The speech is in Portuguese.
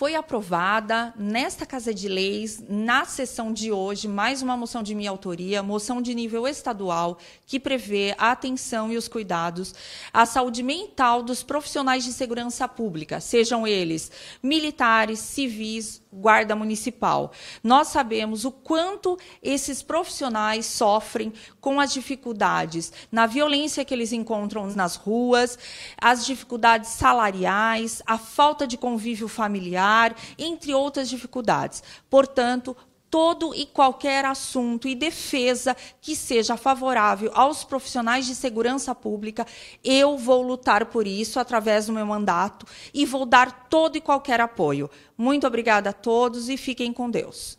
foi aprovada nesta Casa de Leis, na sessão de hoje, mais uma moção de minha autoria, moção de nível estadual, que prevê a atenção e os cuidados à saúde mental dos profissionais de segurança pública, sejam eles militares, civis, guarda municipal. Nós sabemos o quanto esses profissionais sofrem com as dificuldades na violência que eles encontram nas ruas, as dificuldades salariais, a falta de convívio familiar entre outras dificuldades. Portanto, todo e qualquer assunto e defesa que seja favorável aos profissionais de segurança pública, eu vou lutar por isso através do meu mandato e vou dar todo e qualquer apoio. Muito obrigada a todos e fiquem com Deus.